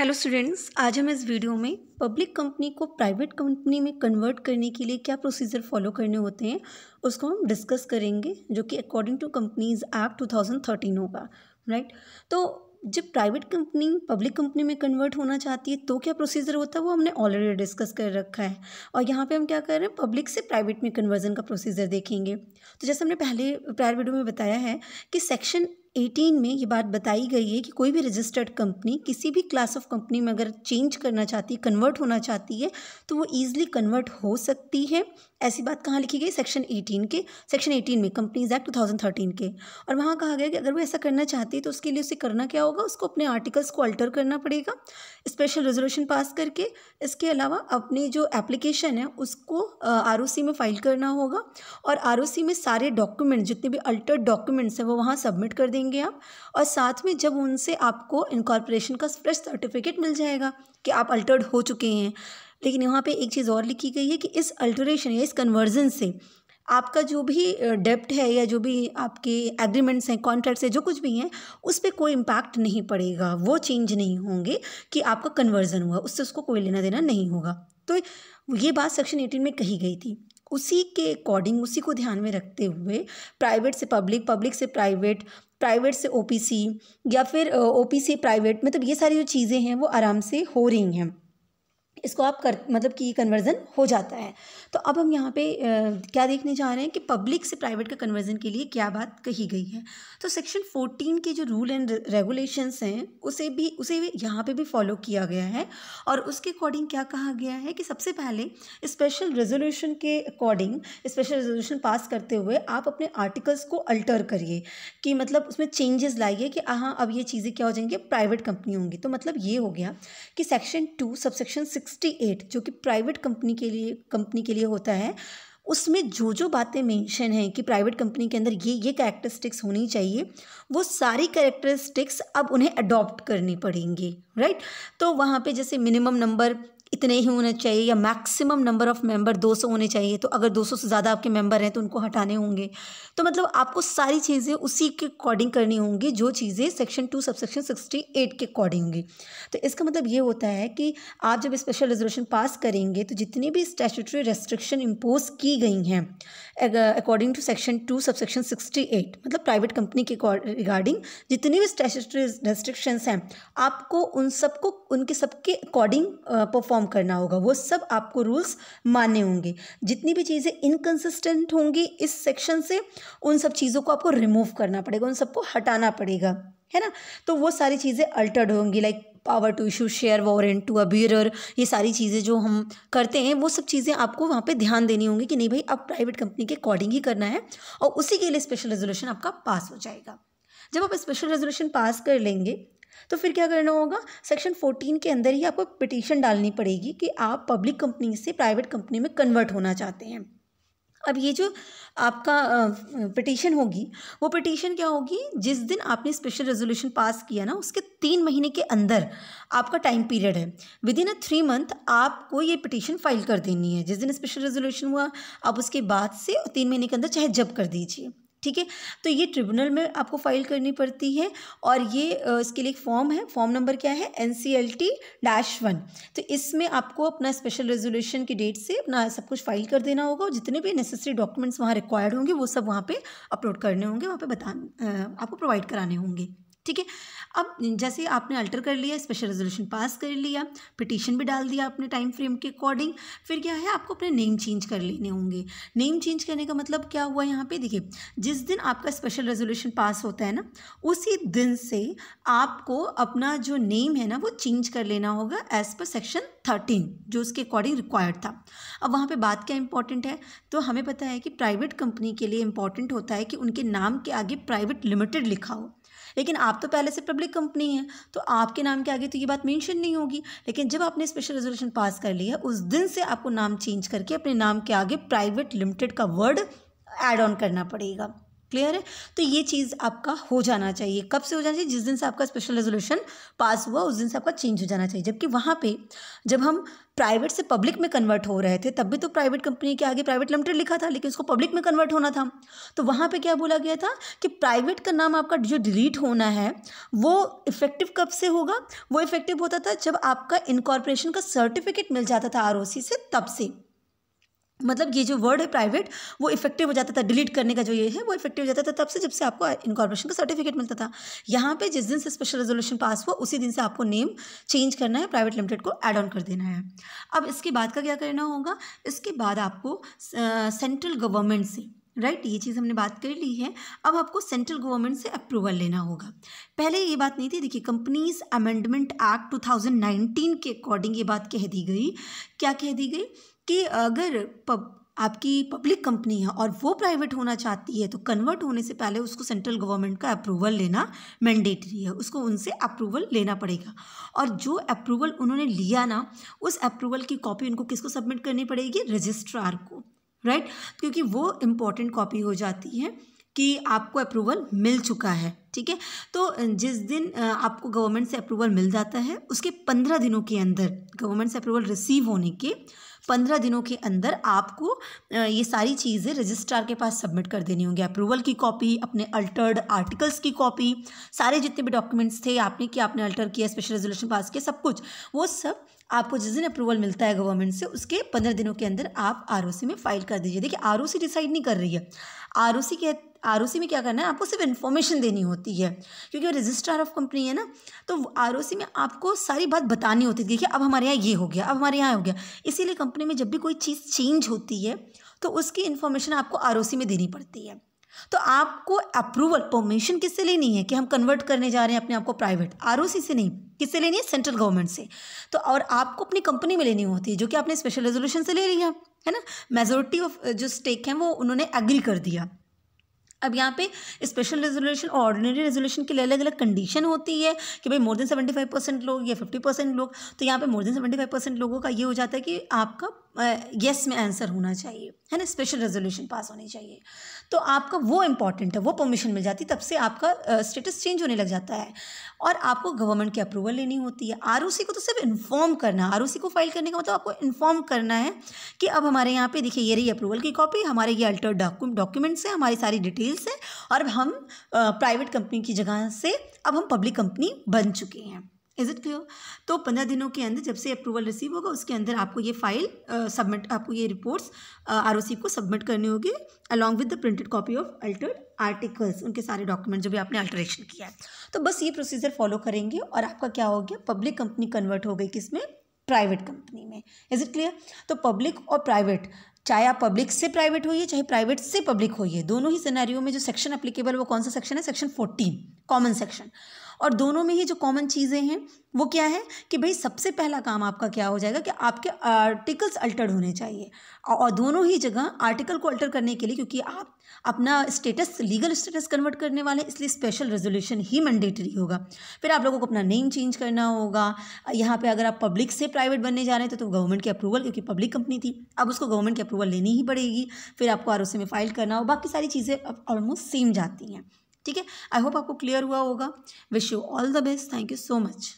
Hello students आज हम इस वीडियो में पब्लिक कंपनी को प्राइवेट कंपनी में कन्वर्ट करने के लिए क्या प्रोसीजर फॉलो करने होते हैं उसको हम डिस्कस करेंगे जो कि अकॉर्डिंग टू कंपनीज एक्ट 2013 होगा राइट right? तो जब प्राइवेट कंपनी पब्लिक कंपनी में कन्वर्ट होना चाहती है तो क्या प्रोसीजर होता है वो हमने ऑलरेडी डिस्कस कर रखा है और यहाँ पे हम क्या कर रहे हैं पब्लिक से प्राइवेट में कन्वर्जन का प्रोसीजर देखेंगे तो जैसे हमने पहले प्रायर वीडियो में बताया है कि सेक्शन एटीन में ये बात बताई गई है कि कोई भी रजिस्टर्ड कंपनी किसी भी क्लास ऑफ कंपनी में अगर चेंज करना चाहती है कन्वर्ट होना चाहती है तो वो ईजिली कन्वर्ट हो सकती है ऐसी बात कहाँ लिखी गई सेक्शन 18 के सेक्शन 18 में कंपनीज एक्ट 2013 के और वहाँ कहा गया कि अगर वो ऐसा करना चाहती है तो उसके लिए उसे करना क्या होगा उसको अपने आर्टिकल्स को अल्टर करना पड़ेगा स्पेशल रेजोल्यूशन पास करके इसके अलावा अपनी जो एप्लीकेशन है उसको आर में फाइल करना होगा और आर में सारे डॉक्यूमेंट जितने भी अल्टर्ड डॉक्यूमेंट्स हैं वो वहाँ सबमिट कर देंगे देंगे आप और साथ में जब उनसे आपको इनकॉर्पोरेशन का फ्रेश सर्टिफिकेट मिल जाएगा कि आप अल्टर्ड हो चुके हैं लेकिन यहाँ पे एक चीज़ और लिखी गई है कि इस अल्टरेशन या इस कन्वर्जन से आपका जो भी डेप्ट है या जो भी आपके एग्रीमेंट्स हैं कॉन्ट्रैक्ट्स हैं जो कुछ भी हैं उस पर कोई इम्पैक्ट नहीं पड़ेगा वो चेंज नहीं होंगे कि आपका कन्वर्जन हुआ उससे उसको कोई लेना देना नहीं होगा तो ये बात सेक्शन एटीन में कही गई थी उसी के अकॉर्डिंग उसी को ध्यान में रखते हुए प्राइवेट से पब्लिक पब्लिक से प्राइवेट प्राइवेट से ओ या फिर ओ प्राइवेट मतलब ये सारी जो चीज़ें हैं वो आराम से हो रही हैं इसको आप कर मतलब कि कन्वर्ज़न हो जाता है तो अब हम यहाँ पे आ, क्या देखने जा रहे हैं कि पब्लिक से प्राइवेट के कन्वर्ज़न के लिए क्या बात कही गई है तो सेक्शन फोर्टीन के जो रूल एंड रेगुलेशंस हैं उसे भी उसे यहाँ पे भी फॉलो किया गया है और उसके अकॉर्डिंग क्या कहा गया है कि सबसे पहले स्पेशल रेजोल्यूशन के अकॉर्डिंग स्पेशल रेजोल्यूशन पास करते हुए आप अपने आर्टिकल्स को अल्टर करिए कि मतलब उसमें चेंजेस लाइए कि हाँ अब ये चीज़ें क्या हो जाएंगी प्राइवेट कंपनी होंगी तो मतलब ये हो गया कि सेक्शन टू सबसेक्शन सिक्स 68 जो कि प्राइवेट कंपनी के लिए कंपनी के लिए होता है उसमें जो जो बातें मेंशन हैं कि प्राइवेट कंपनी के अंदर ये ये कैरेक्टरिस्टिक्स होनी चाहिए वो सारी कैरेक्टरिस्टिक्स अब उन्हें अडॉप्ट करनी पड़ेंगी राइट तो वहाँ पे जैसे मिनिमम नंबर इतने ही होने चाहिए या मैक्सिमम नंबर ऑफ़ मेंबर 200 होने चाहिए तो अगर 200 से ज़्यादा आपके मेंबर हैं तो उनको हटाने होंगे तो मतलब आपको सारी चीज़ें उसी के अकॉर्डिंग करनी होंगी जो चीज़ें section two sub section sixty eight के अकॉर्डिंग होंगी तो इसका मतलब ये होता है कि आप जब स्पेशल रिजर्वेशन पास करेंगे तो जितनी भी स्टैचूटरी रेस्ट्रिक्शन इम्पोज की गई हैं according to section two sub section sixty eight मतलब प्राइवेट कंपनी के रिगार्डिंग जितनी भी स्टैचूटरी रेस्ट्रिक्शंस हैं आपको उन सबको उनके सबके अकॉर्डिंग परफॉर्म परफॉर्म करना होगा वो सब आपको रूल्स मानने होंगे जितनी भी चीज़ें इनकन्सिस्टेंट होंगी इस सेक्शन से उन सब चीज़ों को आपको रिमूव करना पड़ेगा उन सबको हटाना पड़ेगा है ना तो वो सारी चीज़ें अल्टर्ड होंगी like power to issue share warrant to bearer ये सारी चीज़ें जो हम करते हैं वो सब चीज़ें आपको वहाँ पे ध्यान देनी होंगी कि नहीं भाई आप प्राइवेट कंपनी के अकॉर्डिंग ही करना है और उसी के लिए स्पेशल रेजोल्यूशन आपका पास हो जाएगा जब आप स्पेशल रेजोल्यूशन पास कर लेंगे तो फिर क्या करना होगा सेक्शन फोर्टीन के अंदर ही आपको पिटीशन डालनी पड़ेगी कि आप पब्लिक कंपनी से प्राइवेट कंपनी में कन्वर्ट होना चाहते हैं अब ये जो आपका पिटीशन होगी वो पिटीशन क्या होगी जिस दिन आपने स्पेशल रेजोल्यूशन पास किया ना उसके तीन महीने के अंदर आपका टाइम पीरियड है within a three month आपको ये पिटीशन फाइल कर देनी है जिस दिन स्पेशल रेजोल्यूशन हुआ आप उसके बाद से तीन महीने के अंदर चाहे जब कर दीजिए ठीक है तो ये ट्रिब्यूनल में आपको फाइल करनी पड़ती है और ये इसके लिए एक फॉर्म है फॉर्म नंबर क्या है N C L T dash one तो इसमें आपको अपना स्पेशल रेजोल्यूशन की डेट से अपना सब कुछ फाइल कर देना होगा और जितने भी नेसेसरी डॉक्यूमेंट्स वहाँ रिक्वायर्ड होंगे वो सब वहाँ पे अपलोड करने होंगे वहाँ पे बता आपको प्रोवाइड कराने होंगे ठीक है अब जैसे आपने अल्टर कर लिया स्पेशल रेजोल्यूशन पास कर लिया पिटिशन भी डाल दिया आपने टाइम फ्रेम के अकॉर्डिंग फिर क्या है आपको अपने नेम चेंज कर लेने होंगे नेम चेंज करने का मतलब क्या हुआ यहाँ पे देखिए जिस दिन आपका स्पेशल रेजोल्यूशन पास होता है ना उसी दिन से आपको अपना जो नेम है ना वो चेंज कर लेना होगा एज़ पर सेक्शन थर्टीन जो उसके अकॉर्डिंग रिक्वायर्ड था अब वहाँ पे बात क्या इंपॉर्टेंट है तो हमें पता है कि प्राइवेट कंपनी के लिए इंपॉर्टेंट होता है कि उनके नाम के आगे प्राइवेट लिमिटेड लिखा हो लेकिन आप तो पहले से पब्लिक कंपनी है तो आपके नाम के आगे तो ये बात मेंशन नहीं होगी लेकिन जब आपने स्पेशल रेजोल्यूशन पास कर लिया उस दिन से आपको नाम चेंज करके अपने नाम के आगे प्राइवेट लिमिटेड का वर्ड एड ऑन करना पड़ेगा क्लियर है तो ये चीज़ आपका हो जाना चाहिए कब से हो जाना चाहिए जिस दिन से आपका स्पेशल रेजोल्यूशन पास हुआ उस दिन से आपका चेंज हो जाना चाहिए जबकि वहाँ पे जब हम प्राइवेट से पब्लिक में कन्वर्ट हो रहे थे तब भी तो प्राइवेट कंपनी के आगे प्राइवेट लिमिटेड लिखा था लेकिन उसको पब्लिक में कन्वर्ट होना था तो वहाँ पर क्या बोला गया था कि प्राइवेट का नाम आपका जो डिलीट होना है वो इफेक्टिव कब से होगा वो इफेक्टिव होता था जब आपका इनकॉर्पोरेशन का सर्टिफिकेट मिल जाता था आर से तब से मतलब ये जो वर्ड है प्राइवेट वो इफेक्टिव हो जाता था डिलीट करने का जो ये है वो इफेक्टिव हो जाता था तब से जब से आपको इनकॉर्पोरेशन का सर्टिफिकेट मिलता था यहाँ पे जिस दिन से स्पेशल रेजोल्यूशन पास हुआ उसी दिन से आपको नेम चेंज करना है प्राइवेट लिमिटेड को एड ऑन कर देना है अब इसके बाद का क्या करना होगा इसके बाद आपको सेंट्रल गवर्नमेंट से राइट right? ये चीज़ हमने बात कर ली है अब आपको सेंट्रल गवर्नमेंट से अप्रूवल लेना होगा पहले ये बात नहीं थी देखिए कंपनीज अमेंडमेंट एक्ट 2019 के अकॉर्डिंग ये बात कह दी गई क्या कह दी गई कि अगर पब आपकी पब्लिक कंपनी है और वो प्राइवेट होना चाहती है तो कन्वर्ट होने से पहले उसको सेंट्रल गवर्नमेंट का अप्रूवल लेना मैंडेटरी है उसको उनसे अप्रूवल लेना पड़ेगा और जो अप्रूवल उन्होंने लिया ना उस अप्रूवल की कॉपी उनको किसको सबमिट करनी पड़ेगी रजिस्ट्रार को राइट क्योंकि वो इम्पोर्टेंट कॉपी हो जाती है कि आपको अप्रूवल मिल चुका है ठीक है तो जिस दिन आपको गवर्नमेंट से अप्रूवल मिल जाता है उसके पंद्रह दिनों के अंदर गवर्नमेंट से अप्रूवल रिसीव होने के पंद्रह दिनों के अंदर आपको ये सारी चीज़ें रजिस्ट्रार के पास सबमिट कर देनी होंगी अप्रूवल की कॉपी अपने अल्टर्ड आर्टिकल्स की कॉपी सारे जितने भी डॉक्यूमेंट्स थे आपने क्या आपने अल्टर किया स्पेशल रेजोल्यूशन पास किया सब कुछ वो सब आपको जिस दिन अप्रूवल मिलता है गवर्नमेंट से उसके पंद्रह दिनों के अंदर आप आर में फाइल कर दीजिए देखिए आर डिसाइड नहीं कर रही है आर के आर में क्या करना है आपको सिर्फ इन्फॉर्मेशन देनी होती होती है क्योंकि वो रजिस्ट्रार ऑफ कंपनी है ना तो आर में आपको सारी बात बतानी होती थी कि अब हमारे यहाँ ये हो गया अब हमारे यहाँ हो गया इसीलिए कंपनी में जब भी कोई चीज़ चेंज होती है तो उसकी इन्फॉर्मेशन आपको आर में देनी पड़ती है तो आपको अप्रूवल परमिशन किससे लेनी है कि हम कन्वर्ट करने जा रहे हैं अपने आप को प्राइवेट आर से नहीं किससे लेनी है सेंट्रल गवर्नमेंट से तो और आपको अपनी कंपनी में लेनी होती है जो कि आपने स्पेशल रेजोल्यूशन से ले लिया है ना मेजोरिटी ऑफ जो स्टेक है वो उन्होंने एग्री कर दिया अब यहाँ पे स्पेशल रेजोल्यूशन ऑर्डिनरी रेजोल्यूशन के लिए अलग अलग कंडीशन होती है कि भाई more than seventy five percent लोग या फिफ्टी परसेंट लोग तो यहाँ पे more than seventy five percent लोगों का ये हो जाता है कि आपका येस में आंसर होना चाहिए है ना स्पेशल रेजोल्यूशन पास होनी चाहिए तो आपका वो इंपॉर्टेंट है वो परमिशन मिल जाती है तब से आपका स्टेटस चेंज होने लग जाता है और आपको गवर्नमेंट की अप्रूवल लेनी होती है आर को तो सिर्फ इन्फॉर्म करना है आर को फाइल करने का मतलब आपको इन्फॉर्म करना है कि अब हमारे यहाँ पे देखिए ये रही अप्रूवल की कॉपी हमारे ये अल्टर डॉक्यूमेंट्स हैं हमारी सारी डिटेल डील्स है और हम प्राइवेट कंपनी की जगह से अब हम पब्लिक कंपनी बन चुके हैं इज़ इट क्लियर तो पंद्रह दिनों के अंदर जब से अप्रूवल रिसीव होगा उसके अंदर आपको ये फाइल सबमिट आपको ये रिपोर्ट्स आर को सबमिट करने होगी along with the printed copy of altered articles उनके सारे डॉक्यूमेंट जो भी आपने अल्टरेशन किया है तो बस ये प्रोसीजर फॉलो करेंगे और आपका क्या हो गया पब्लिक कंपनी कन्वर्ट हो गई किस में प्राइवेट कंपनी में इज इट क्लियर तो पब्लिक और प्राइवेट चाहे आप पब्लिक से प्राइवेट होइए चाहे प्राइवेट से पब्लिक होइए दोनों ही सिनेरियो में जो सेक्शन अप्लीकेबल वो कौन सा सेक्शन है सेक्शन फोर्टीन कॉमन सेक्शन और दोनों में ही जो कॉमन चीज़ें हैं वो क्या है कि भाई सबसे पहला काम आपका क्या हो जाएगा कि आपके आर्टिकल्स अल्टर्ड होने चाहिए और दोनों ही जगह आर्टिकल को अल्टर करने के लिए क्योंकि आप अपना स्टेटस लीगल स्टेटस कन्वर्ट करने वाले हैं इसलिए स्पेशल रेजोल्यूशन ही मैंडेटरी होगा फिर आप लोगों को अपना नेम चेंज करना होगा यहाँ पे अगर आप पब्लिक से प्राइवेट बनने जा रहे हैं तो, तो गवर्नमेंट की अप्रूवल क्योंकि पब्लिक कंपनी थी अब उसको गवर्नमेंट की अप्रूवल लेनी ही पड़ेगी फिर आपको आर में फाइल करना हो बाकी सारी चीज़ें ऑलमोस्ट सेम जाती हैं ठीक है आई होप आपको क्लियर हुआ होगा wish you all the best thank you so much